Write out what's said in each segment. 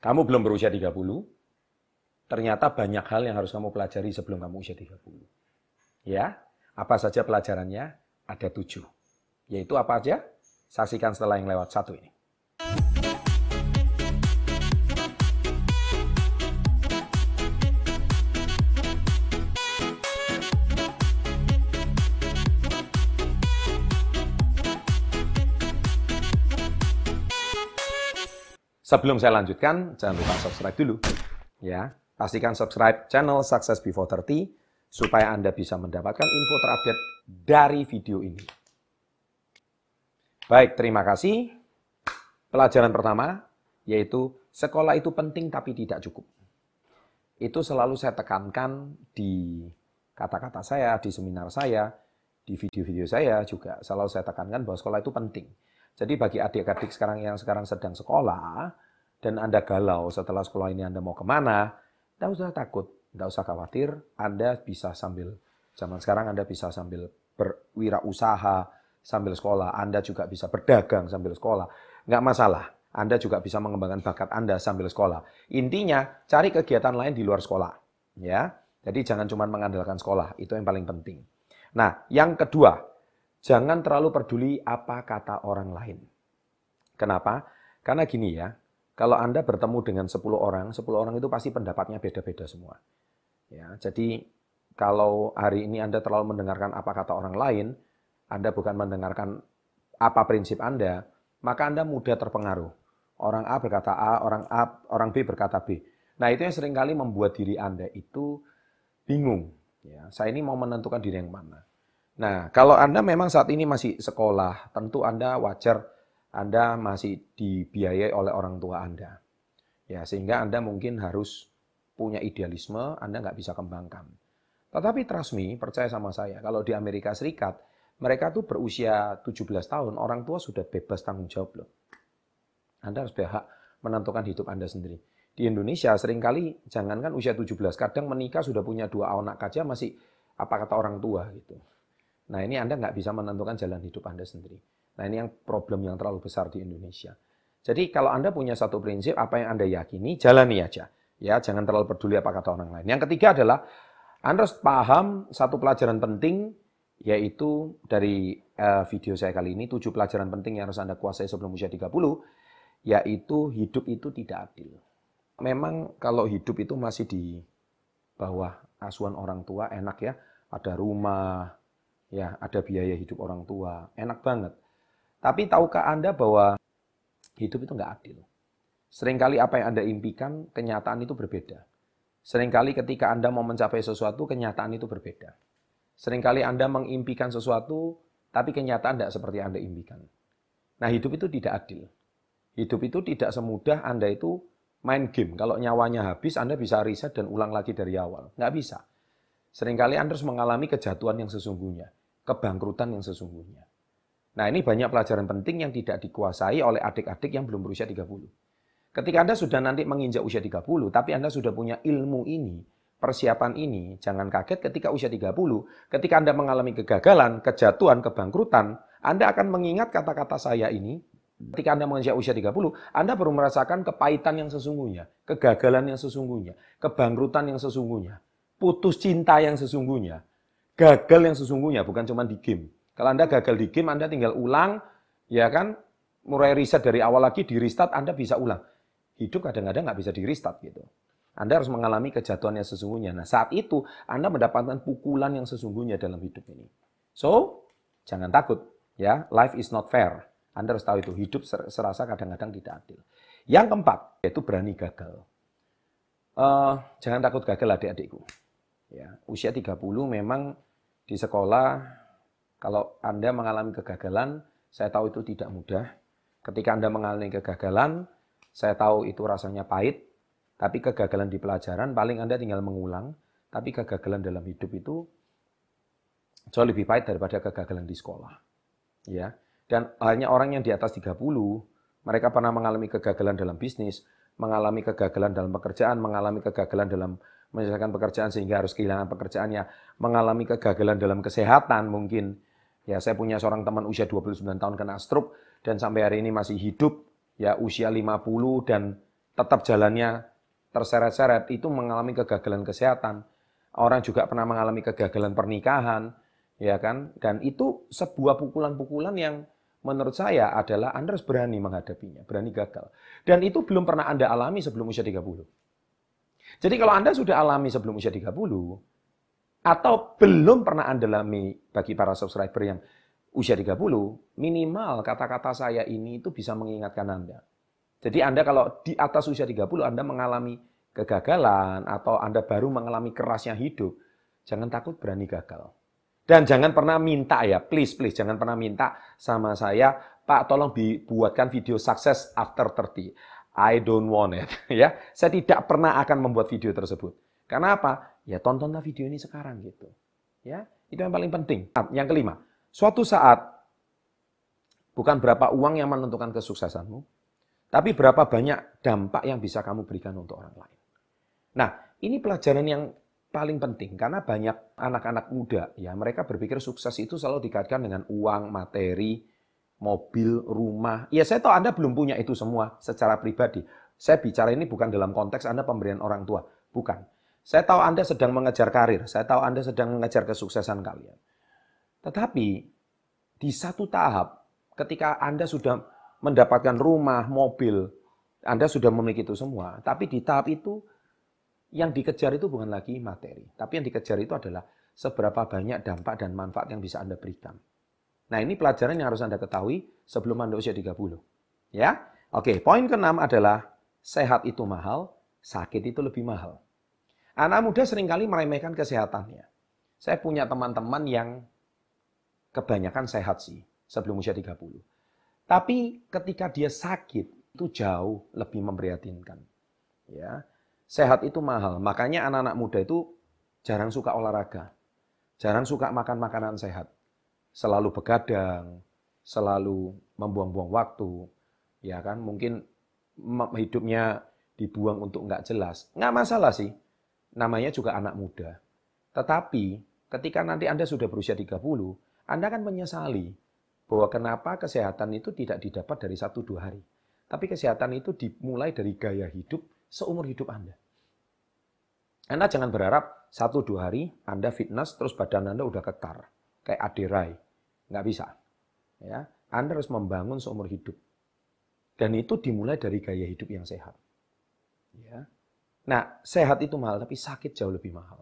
Kamu belum berusia 30, ternyata banyak hal yang harus kamu pelajari sebelum kamu usia 30. Ya, apa saja pelajarannya? Ada tujuh. Yaitu apa aja? Saksikan setelah yang lewat satu ini. Sebelum saya lanjutkan, jangan lupa subscribe dulu. Ya, pastikan subscribe channel Success Before 30 supaya Anda bisa mendapatkan info terupdate dari video ini. Baik, terima kasih. Pelajaran pertama yaitu sekolah itu penting tapi tidak cukup. Itu selalu saya tekankan di kata-kata saya, di seminar saya, di video-video saya juga selalu saya tekankan bahwa sekolah itu penting. Jadi bagi adik-adik sekarang yang sekarang sedang sekolah, dan Anda galau setelah sekolah ini Anda mau kemana, tidak usah takut, tidak usah khawatir. Anda bisa sambil, zaman sekarang Anda bisa sambil berwirausaha sambil sekolah. Anda juga bisa berdagang sambil sekolah. Nggak masalah. Anda juga bisa mengembangkan bakat Anda sambil sekolah. Intinya, cari kegiatan lain di luar sekolah. ya. Jadi jangan cuma mengandalkan sekolah. Itu yang paling penting. Nah, yang kedua, jangan terlalu peduli apa kata orang lain. Kenapa? Karena gini ya, kalau Anda bertemu dengan 10 orang, 10 orang itu pasti pendapatnya beda-beda semua. Ya, jadi kalau hari ini Anda terlalu mendengarkan apa kata orang lain, Anda bukan mendengarkan apa prinsip Anda, maka Anda mudah terpengaruh. Orang A berkata A, orang A, orang B berkata B. Nah, itu yang seringkali membuat diri Anda itu bingung. Ya, saya ini mau menentukan diri yang mana. Nah, kalau Anda memang saat ini masih sekolah, tentu Anda wajar anda masih dibiayai oleh orang tua Anda. Ya, sehingga Anda mungkin harus punya idealisme, Anda nggak bisa kembangkan. Tetapi trust me, percaya sama saya, kalau di Amerika Serikat, mereka tuh berusia 17 tahun, orang tua sudah bebas tanggung jawab loh. Anda harus berhak menentukan hidup Anda sendiri di Indonesia seringkali jangankan usia 17, kadang menikah sudah punya dua anak kaca masih apa kata orang tua gitu. Nah ini Anda nggak bisa menentukan jalan hidup Anda sendiri. Nah ini yang problem yang terlalu besar di Indonesia. Jadi kalau Anda punya satu prinsip, apa yang Anda yakini, jalani aja. Ya, jangan terlalu peduli apa kata orang lain. Yang ketiga adalah Anda harus paham satu pelajaran penting yaitu dari eh, video saya kali ini tujuh pelajaran penting yang harus Anda kuasai sebelum usia 30 yaitu hidup itu tidak adil. Memang kalau hidup itu masih di bawah asuhan orang tua enak ya, ada rumah, ya, ada biaya hidup orang tua, enak banget. Tapi tahukah Anda bahwa hidup itu nggak adil? Seringkali apa yang Anda impikan, kenyataan itu berbeda. Seringkali ketika Anda mau mencapai sesuatu, kenyataan itu berbeda. Seringkali Anda mengimpikan sesuatu, tapi kenyataan tidak seperti Anda impikan. Nah hidup itu tidak adil. Hidup itu tidak semudah Anda itu main game. Kalau nyawanya habis, Anda bisa riset dan ulang lagi dari awal. Nggak bisa. Seringkali Anda harus mengalami kejatuhan yang sesungguhnya, kebangkrutan yang sesungguhnya. Nah, ini banyak pelajaran penting yang tidak dikuasai oleh adik-adik yang belum berusia 30. Ketika Anda sudah nanti menginjak usia 30, tapi Anda sudah punya ilmu ini, persiapan ini, jangan kaget ketika usia 30, ketika Anda mengalami kegagalan, kejatuhan, kebangkrutan, Anda akan mengingat kata-kata saya ini. Ketika Anda menginjak usia 30, Anda baru merasakan kepahitan yang sesungguhnya, kegagalan yang sesungguhnya, kebangkrutan yang sesungguhnya, putus cinta yang sesungguhnya, gagal yang sesungguhnya, bukan cuma di game kalau Anda gagal di game, Anda tinggal ulang, ya kan? Mulai riset dari awal lagi, di restart, Anda bisa ulang. Hidup kadang-kadang nggak bisa di restart gitu. Anda harus mengalami kejatuhan yang sesungguhnya. Nah, saat itu Anda mendapatkan pukulan yang sesungguhnya dalam hidup ini. So, jangan takut ya, life is not fair. Anda harus tahu itu, hidup serasa kadang-kadang tidak adil. Yang keempat, yaitu berani gagal. Uh, jangan takut gagal adik-adikku. Ya, usia 30 memang di sekolah kalau Anda mengalami kegagalan, saya tahu itu tidak mudah. Ketika Anda mengalami kegagalan, saya tahu itu rasanya pahit, tapi kegagalan di pelajaran paling Anda tinggal mengulang, tapi kegagalan dalam hidup itu jauh lebih pahit daripada kegagalan di sekolah. Ya. Dan hanya orang yang di atas 30, mereka pernah mengalami kegagalan dalam bisnis, mengalami kegagalan dalam pekerjaan, mengalami kegagalan dalam menyelesaikan pekerjaan sehingga harus kehilangan pekerjaannya, mengalami kegagalan dalam kesehatan mungkin, Ya, saya punya seorang teman usia 29 tahun kena stroke dan sampai hari ini masih hidup, ya usia 50 dan tetap jalannya terseret-seret itu mengalami kegagalan kesehatan. Orang juga pernah mengalami kegagalan pernikahan, ya kan? Dan itu sebuah pukulan-pukulan yang menurut saya adalah Anda harus berani menghadapinya, berani gagal. Dan itu belum pernah Anda alami sebelum usia 30. Jadi kalau Anda sudah alami sebelum usia 30, atau belum pernah Anda alami bagi para subscriber yang usia 30, minimal kata-kata saya ini itu bisa mengingatkan Anda. Jadi Anda kalau di atas usia 30 Anda mengalami kegagalan atau Anda baru mengalami kerasnya hidup, jangan takut berani gagal. Dan jangan pernah minta ya, please, please, jangan pernah minta sama saya, Pak tolong dibuatkan video sukses after 30. I don't want it. ya. Saya tidak pernah akan membuat video tersebut. Karena apa? ya tontonlah video ini sekarang gitu. Ya, itu yang paling penting. Nah, yang kelima, suatu saat bukan berapa uang yang menentukan kesuksesanmu, tapi berapa banyak dampak yang bisa kamu berikan untuk orang lain. Nah, ini pelajaran yang paling penting karena banyak anak-anak muda ya mereka berpikir sukses itu selalu dikaitkan dengan uang, materi, mobil, rumah. Ya saya tahu Anda belum punya itu semua secara pribadi. Saya bicara ini bukan dalam konteks Anda pemberian orang tua, bukan. Saya tahu Anda sedang mengejar karir, saya tahu Anda sedang mengejar kesuksesan kalian. Tetapi di satu tahap ketika Anda sudah mendapatkan rumah, mobil, Anda sudah memiliki itu semua, tapi di tahap itu yang dikejar itu bukan lagi materi, tapi yang dikejar itu adalah seberapa banyak dampak dan manfaat yang bisa Anda berikan. Nah, ini pelajaran yang harus Anda ketahui sebelum Anda usia 30. Ya. Oke, poin keenam adalah sehat itu mahal, sakit itu lebih mahal. Anak muda seringkali meremehkan kesehatannya. Saya punya teman-teman yang kebanyakan sehat sih sebelum usia 30. Tapi ketika dia sakit itu jauh lebih memprihatinkan. Ya. Sehat itu mahal. Makanya anak-anak muda itu jarang suka olahraga. Jarang suka makan makanan sehat. Selalu begadang, selalu membuang-buang waktu, ya kan? Mungkin hidupnya dibuang untuk nggak jelas. Nggak masalah sih namanya juga anak muda. Tetapi ketika nanti Anda sudah berusia 30, Anda akan menyesali bahwa kenapa kesehatan itu tidak didapat dari satu dua hari. Tapi kesehatan itu dimulai dari gaya hidup seumur hidup Anda. Anda jangan berharap satu dua hari Anda fitness terus badan Anda udah ketar kayak aderai, nggak bisa. Ya, Anda harus membangun seumur hidup dan itu dimulai dari gaya hidup yang sehat. Ya, Nah, sehat itu mahal, tapi sakit jauh lebih mahal.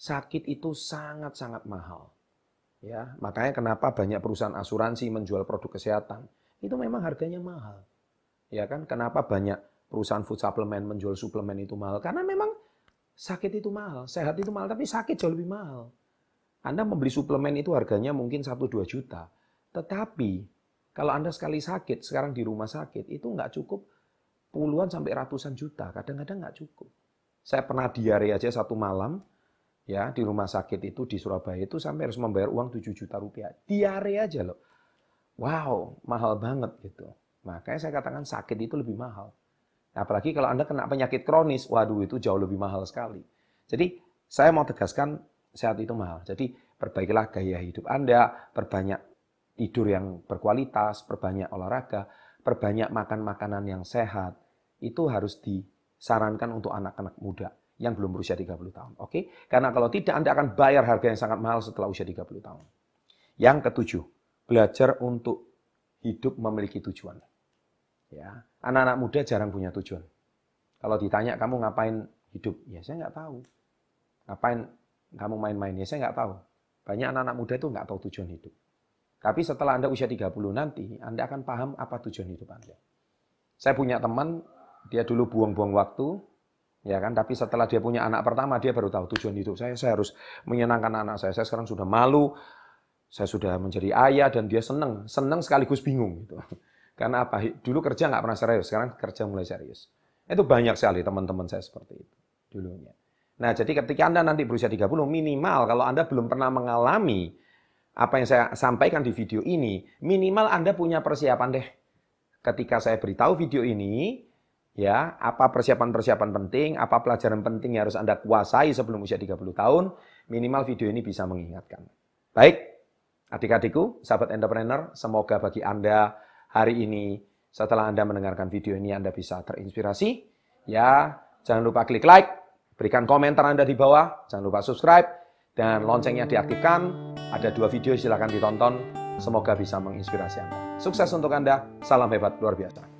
Sakit itu sangat-sangat mahal. Ya, makanya kenapa banyak perusahaan asuransi menjual produk kesehatan? Itu memang harganya mahal. Ya kan? Kenapa banyak perusahaan food supplement menjual suplemen itu mahal? Karena memang sakit itu mahal, sehat itu mahal, tapi sakit jauh lebih mahal. Anda membeli suplemen itu harganya mungkin 1-2 juta. Tetapi kalau Anda sekali sakit, sekarang di rumah sakit, itu nggak cukup puluhan sampai ratusan juta, kadang-kadang nggak cukup. Saya pernah diare aja satu malam, ya di rumah sakit itu di Surabaya itu sampai harus membayar uang 7 juta rupiah. Diare aja loh. Wow, mahal banget gitu. Makanya saya katakan sakit itu lebih mahal. apalagi kalau Anda kena penyakit kronis, waduh itu jauh lebih mahal sekali. Jadi saya mau tegaskan sehat itu mahal. Jadi perbaikilah gaya hidup Anda, perbanyak tidur yang berkualitas, perbanyak olahraga, perbanyak makan makanan yang sehat, itu harus disarankan untuk anak-anak muda yang belum berusia 30 tahun. Oke? Okay? Karena kalau tidak Anda akan bayar harga yang sangat mahal setelah usia 30 tahun. Yang ketujuh, belajar untuk hidup memiliki tujuan. Ya, anak-anak muda jarang punya tujuan. Kalau ditanya kamu ngapain hidup, ya saya nggak tahu. Ngapain kamu main-main, ya saya nggak tahu. Banyak anak-anak muda itu nggak tahu tujuan hidup. Tapi setelah Anda usia 30 nanti, Anda akan paham apa tujuan hidup Anda. Saya punya teman, dia dulu buang-buang waktu, ya kan? Tapi setelah dia punya anak pertama, dia baru tahu tujuan hidup saya. Saya harus menyenangkan anak saya. Saya sekarang sudah malu, saya sudah menjadi ayah dan dia seneng, seneng sekaligus bingung gitu. Karena apa? Dulu kerja nggak pernah serius, sekarang kerja mulai serius. Itu banyak sekali teman-teman saya seperti itu dulunya. Nah, jadi ketika Anda nanti berusia 30 minimal kalau Anda belum pernah mengalami apa yang saya sampaikan di video ini, minimal Anda punya persiapan deh. Ketika saya beritahu video ini, ya, apa persiapan-persiapan penting, apa pelajaran penting yang harus Anda kuasai sebelum usia 30 tahun, minimal video ini bisa mengingatkan. Baik, adik-adikku, sahabat entrepreneur, semoga bagi Anda hari ini setelah Anda mendengarkan video ini Anda bisa terinspirasi. Ya, jangan lupa klik like, berikan komentar Anda di bawah, jangan lupa subscribe dan loncengnya diaktifkan ada dua video silahkan ditonton, semoga bisa menginspirasi Anda. Sukses untuk Anda, salam hebat luar biasa.